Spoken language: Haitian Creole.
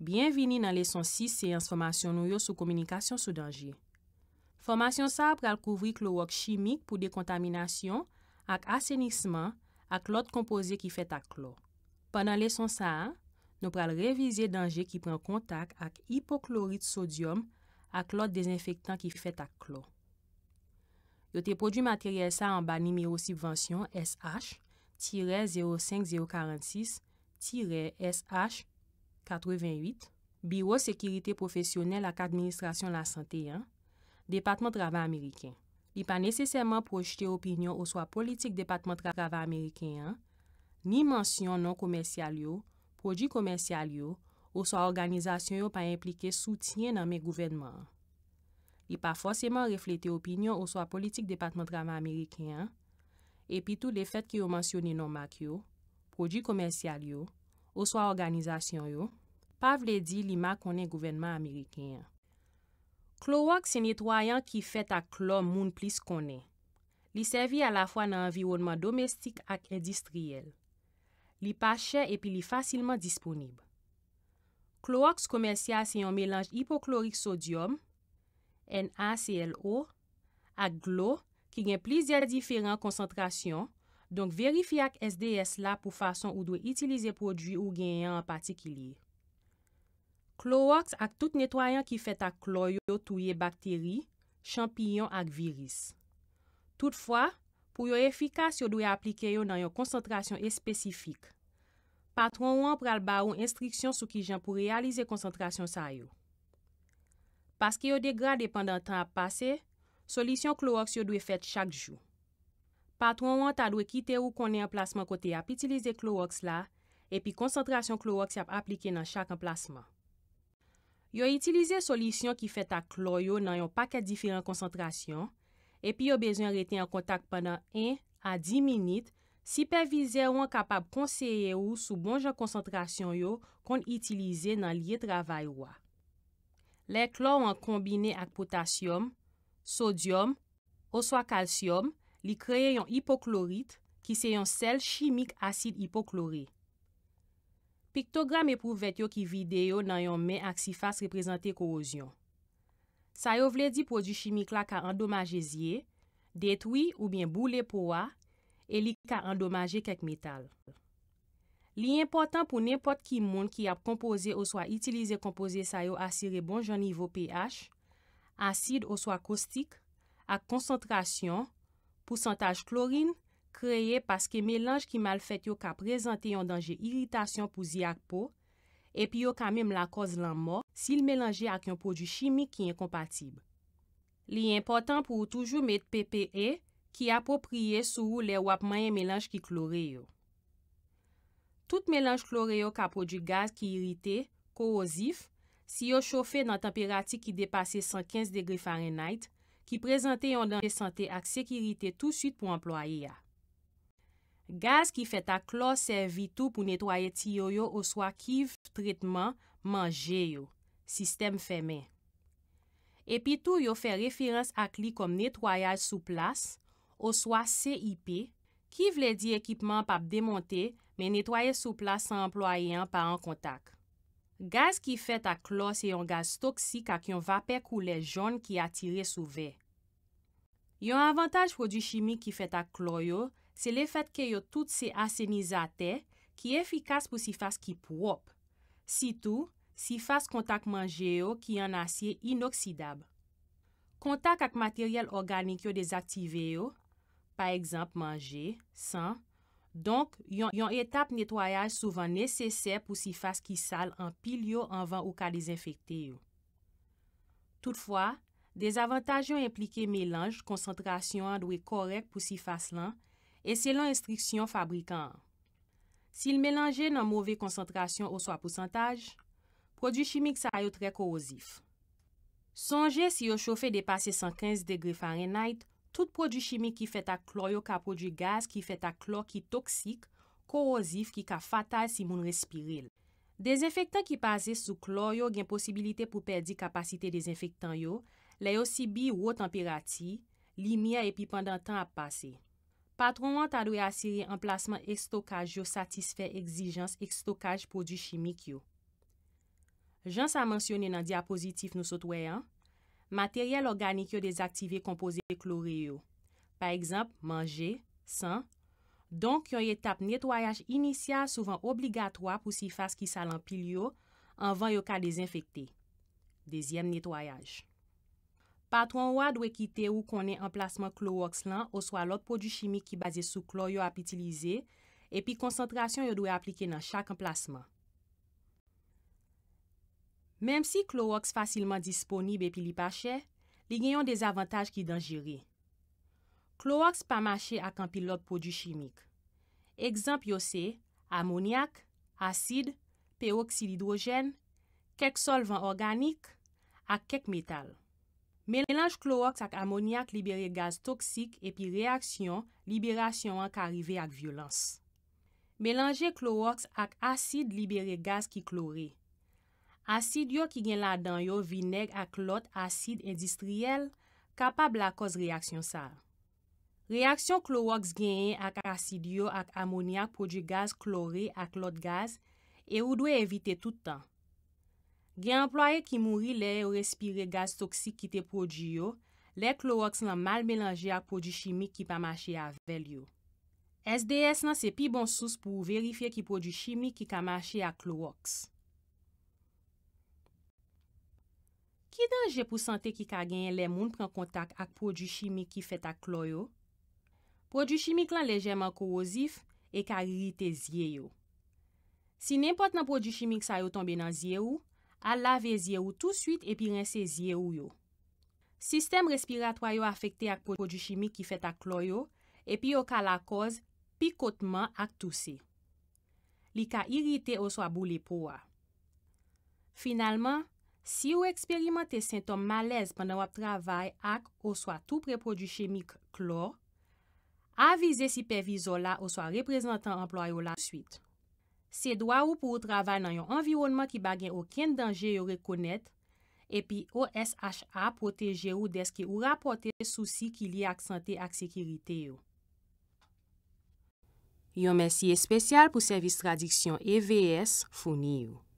Bienveni nan leson 6 seyans Formasyon nou yo sou Komunikasyon sou Danje. Formasyon sa pral kouvri klo wak chimik pou dekontaminasyon ak asenisman ak lot kompoze ki fet ak klo. Panan leson sa, nou pral revize danje ki pren kontak ak hipoklorit sodyom ak lot dezinfektan ki fet ak klo. Yo te produ materyel sa an ba nimi ou sipvansyon SH-05046-SH-05046. 88. Biro Sekirite Profesyonel ak Administrasyon la Santé yon, Depatman Trava Ameriken. I pa nesesèman projete opinyon ou swa politik Depatman Trava Ameriken yon, ni mensyon non komersyal yo, projit komersyal yo ou swa organizasyon yo pa implike soutyen nan men gouvenman. I pa fosèman reflete opinyon ou swa politik Depatman Trava Ameriken yon, epi tout le fèt ki non yo mensyoni non mak yo, projit komersyal yo, ou swa organizasyon yo, pa vle di li ma konen gouvenman Amerikeyan. Clowox se netwayan ki fet ak klo moun plis konen. Li sevi a la fwa nan anvironman domestik ak endistriel. Li pa chè epi li fasilman disponib. Clowox komersyal se yon melanj hipoklorik sodyom, N-A-C-L-O, ak glo ki gen plisier diferan konsantrasyon Donk verifi ak SDS la pou fason ou dwe itilize prodwi ou genyen an patikilie. Clowox ak tout netwayan ki fet ak kloyo touye bakteri, champiyon ak viris. Toutfwa, pou yo efikasyo dwe aplike yo nan yo konsentrasyon espesifik. Patron wan pral ba ou instriksyon sou ki jen pou realize konsentrasyon sa yo. Paske yo degrad depen dantan ap pase, solisyon clowox yo dwe fet chak jou. Patron wan ta dwe kite ou konen emplasman kote yap itilize klo woks la, epi konsentrasyon klo woks yap aplike nan chak emplasman. Yo itilize solisyon ki fet ak klo yo nan yon paket diferent konsentrasyon, epi yo bezyon reten yon kontak panan 1 a 10 minit, sipervize wan kapab konseye ou sou bonjan konsentrasyon yo kon itilize nan liye travay wwa. Le klo wan kombine ak potasyom, sodyom, oswa kalsyom, li kreye yon hipoklorit ki se yon sel chimik asid hipoklori. Piktogram epou vet yo ki vide yo nan yon men ak sifas reprezenti korosyon. Sayo vle di produ chimik la ka endomaje zye, detwi ou bien boule pouwa, e li ka endomaje kek metal. Li important pou nepot ki moun ki ap kompoze ou swa itilize kompoze sayo asire bon joun nivou pH, asid ou swa kostik, ak konsantrasyon, Pousantaj klorin kreye paske melange ki mal fèt yo ka prezante yon danje iritasyon pou zi ak po, epi yo ka mem la koz lan mor si yon melange ak yon produ chimik ki yon kompatib. Li yon important pou ou toujou met PPE ki apopriye sou ou le wapman yon melange ki klori yo. Tout melange klori yo ka produ gaz ki irité, korozif, si yo chofe nan temperati ki depase 115°F, ki prezante yon dan de sante ak sekirite tout süt pou employe ya. Gaz ki fet ak klo servitou pou netwaye ti yo yo oswa kiv tretman manje yo, sistem femen. Epi tou yo fe referans ak li kom netwayaj sou plas, oswa CIP, ki vle di ekipman pa bdemonte men netwaye sou plas sa employe yon pa an kontak. Gaz ki fet ak klor se yon gaz toksik ak yon vapèk ou lè joun ki atire sou vè. Yon avantaj pou di chimik ki fet ak klor yo, se le fet ke yo tout se asenizate ki efikas pou si fas ki prop. Sitou, si fas kontak manje yo ki yon asye inoksidab. Kontak ak materyel organik yo dezaktive yo, pa ekzamp manje, san, Donk, yon etap netwayaj souvan neseser pou si fase ki sal an pil yo anvan ou ka dezinfekte yo. Toutfwa, dezavantaj yo implike melanj konsentrasyon an dwe korek pou si fase lan, e selon instriksyon fabrikan an. Si l melanje nan mouve konsentrasyon ou so aposantaj, prodou chimik sa yo tre korosif. Sonje si yo chofe depase 115 degre Fahrenheit, Tout prodjou chimik ki fet a klor yo ka prodjou gaz ki fet a klor ki toksik, korozif ki ka fatal si moun respirel. Dezenfektan ki pase sou klor yo gen posibilite pou perdi kapasite dezenfektan yo, le yo si bi ou o temperati, li miya epi pandan tan ap pase. Patron wan ta doye asire emplasman ekstokaj yo satisfe ekzijans ekstokaj prodjou chimik yo. Jan sa mensyone nan diapozitif nou sotweyan. materyel organik yo dezaktive kompoze de klori yo. Par ekzamp, manje, san, donk yo ye tap netwayaj inisyal souvan obligatwa pou si fase ki sa lampil yo anvan yo ka dezinfekte. Dezyem netwayaj. Patron wad wè kite ou konen emplasman klorox lan ou swa lot prodju chimik ki baze sou klor yo ap itilize epi konsentrasyon yo dwe aplike nan chak emplasman. Mem si kloaks fasilman disponib epi li pache, li genyon dezavantaj ki denjiri. Kloaks pa mache ak anpilot pwodu chimik. Ekzamp yo se, amoniak, asid, pe oksid hidrojen, kek solvan organik, ak kek metal. Melanj kloaks ak amoniak libere gaz toksik epi reaksyon liberasyon ak arive ak violans. Melanje kloaks ak asid libere gaz ki klori. Asid yo ki gen la dan yo vineg ak lot asid endistriel kapab la koz reaksyon sa. Reaksyon kloroks gen en ak asid yo ak amoni ak prodju gaz klori ak lot gaz e ou dwe evite toutan. Gen employe ki mouri le ou respire gaz toksik ki te prodju yo, le kloroks nan mal melanje ak prodju shimik ki pa mache a vel yo. SDS nan se pi bon sous pou verifye ki prodju shimik ki ka mache a kloroks. Ki danje pou sante ki ka genyen lè moun pren kontak ak prodjou chimik ki fet ak lo yo? Prodjou chimik lan lejèman korosif e ka rite zye yo. Si nempot nan prodjou chimik sa yo tombe nan zye yo, al lave zye yo tout suite epi rense zye yo yo. Sistem respiratwayo afekte ak prodjou chimik ki fet ak lo yo, epi yo ka la koz pikotman ak tousi. Li ka rite ou so abou li pouwa. Finalman, Si ou eksperimente sintom malez pandan wap travay ak ou swa tou preprodu chemik klor, avize siperviz ou la ou swa reprezentant employ ou la suite. Se dwa ou pou ou travay nan yon environman ki bagen oken denje yo rekonet, epi OSHA proteje ou deske ou rapote souci ki li ak sante ak sekirite yo. Yon mersi espesyal pou servis tradiksyon EVS founi yo.